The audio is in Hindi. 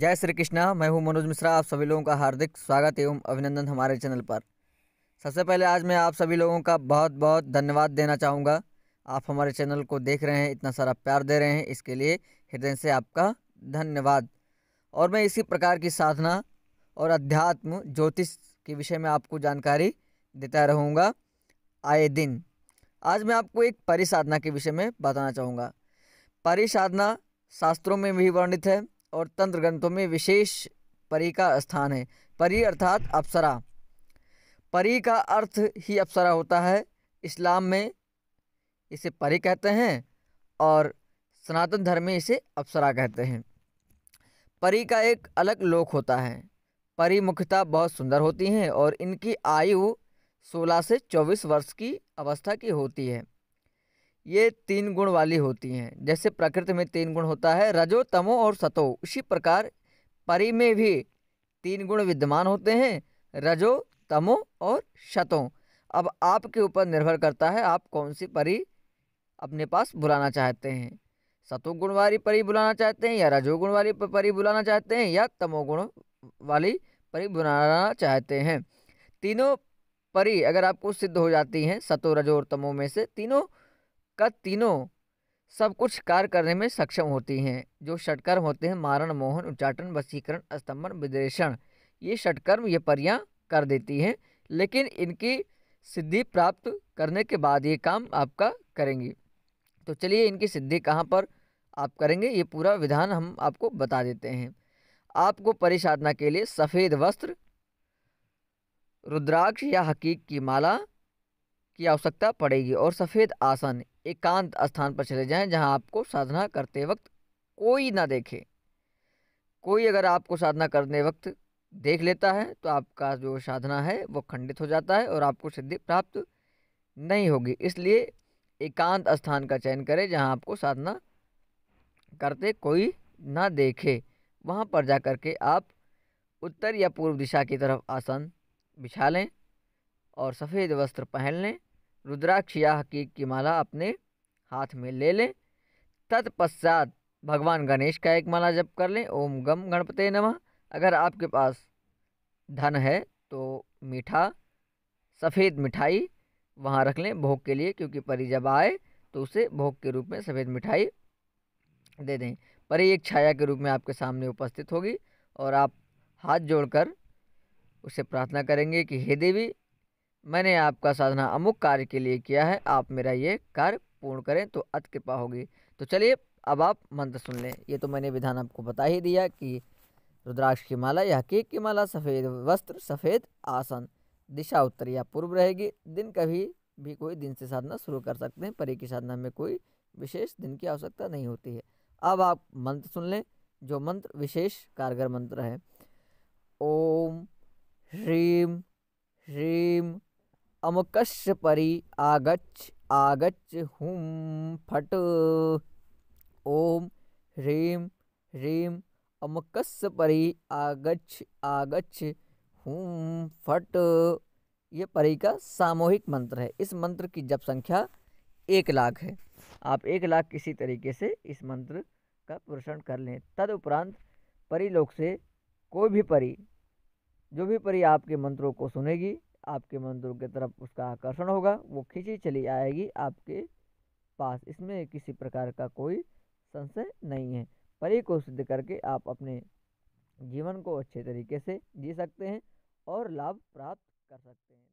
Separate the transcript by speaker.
Speaker 1: जय श्री कृष्णा मैं हूं मनोज मिश्रा आप सभी लोगों का हार्दिक स्वागत एवं अभिनंदन हमारे चैनल पर सबसे पहले आज मैं आप सभी लोगों का बहुत बहुत धन्यवाद देना चाहूँगा आप हमारे चैनल को देख रहे हैं इतना सारा प्यार दे रहे हैं इसके लिए हृदय से आपका धन्यवाद और मैं इसी प्रकार की साधना और अध्यात्म ज्योतिष के विषय में आपको जानकारी देता रहूँगा आए दिन आज मैं आपको एक परिसाधना के विषय में बताना चाहूँगा परिसाधना शास्त्रों में भी वर्णित है और तंत्र ग्रंथों में विशेष परी का स्थान है परी अर्थात अप्सरा परी का अर्थ ही अप्सरा होता है इस्लाम में इसे परी कहते हैं और सनातन धर्म में इसे अप्सरा कहते हैं परी का एक अलग लोक होता है परी मुख्यतः बहुत सुंदर होती हैं और इनकी आयु 16 से 24 वर्ष की अवस्था की होती है ये तीन गुण वाली होती हैं जैसे प्रकृति में तीन गुण होता है रजो तमो और सतो उसी प्रकार परी में भी तीन गुण विद्यमान होते हैं रजो तमो और शतो अब आपके ऊपर निर्भर करता है आप कौन सी परी अपने पास बुलाना चाहते हैं सतोगुण वाली परी बुलाना चाहते हैं या रजोगुण वाली परी बुलाना चाहते हैं या तमोगुण वाली परी बुलाना चाहते हैं तीनों परी अगर आपको सिद्ध हो जाती हैं सतो रजो और तमो में से तीनों का तीनों सब कुछ कार्य करने में सक्षम होती हैं जो षटकर्म होते हैं मारण मोहन उच्चाटन वसीकरण स्तंभन विद्रेषण ये षटकर्म ये परियाँ कर देती हैं लेकिन इनकी सिद्धि प्राप्त करने के बाद ये काम आपका करेंगी तो चलिए इनकी सिद्धि कहाँ पर आप करेंगे ये पूरा विधान हम आपको बता देते हैं आपको परिसाधना के लिए सफ़ेद वस्त्र रुद्राक्ष या हकीक की माला की आवश्यकता पड़ेगी और सफ़ेद आसन एकांत स्थान पर चले जाएं जहां आपको साधना करते वक्त कोई ना देखे कोई अगर आपको साधना करने वक्त देख लेता है तो आपका जो साधना है वो खंडित हो जाता है और आपको सिद्धि प्राप्त नहीं होगी इसलिए एकांत स्थान का चयन करें जहां आपको साधना करते कोई ना देखे वहां पर जा कर के आप उत्तर या पूर्व दिशा की तरफ आसन बिछा लें और सफ़ेद वस्त्र पहन लें रुद्राक्ष या हकीक की माला अपने हाथ में ले लें तत्पश्चात भगवान गणेश का एक माला जप कर लें ओम गम गणपते नमः अगर आपके पास धन है तो मीठा सफ़ेद मिठाई वहाँ रख लें भोग के लिए क्योंकि परी जब आए तो उसे भोग के रूप में सफ़ेद मिठाई दे दें परी एक छाया के रूप में आपके सामने उपस्थित होगी और आप हाथ जोड़कर उसे प्रार्थना करेंगे कि हे देवी मैंने आपका साधना अमुक कार्य के लिए किया है आप मेरा ये कार्य पूर्ण करें तो अत कृपा होगी तो चलिए अब आप मंत्र सुन लें ये तो मैंने विधान आपको बता ही दिया कि रुद्राक्ष की माला या केक की माला सफ़ेद वस्त्र सफ़ेद आसन दिशा उत्तर या पूर्व रहेगी दिन कभी भी कोई दिन से साधना शुरू कर सकते हैं परी की साधना में कोई विशेष दिन की आवश्यकता नहीं होती है अब आप मंत्र सुन लें जो मंत्र विशेष कारगर मंत्र है ओम ह्रीम ह्रीम अमुकश्य परी आगच्छ आगच्छ हुम फट ओम ह्रीं ह्रीम अमुकश्य परी आगच्छ आगच्छ हुम फट ये परी का सामूहिक मंत्र है इस मंत्र की जप संख्या एक लाख है आप एक लाख किसी तरीके से इस मंत्र का पुरुषण कर लें तदुपरांत परी से कोई भी परी जो भी परी आपके मंत्रों को सुनेगी आपके मंदिर की तरफ उसका आकर्षण होगा वो खींची चली आएगी आपके पास इसमें किसी प्रकार का कोई संशय नहीं है परी को सिद्ध करके आप अपने जीवन को अच्छे तरीके से जी सकते हैं और लाभ प्राप्त कर सकते हैं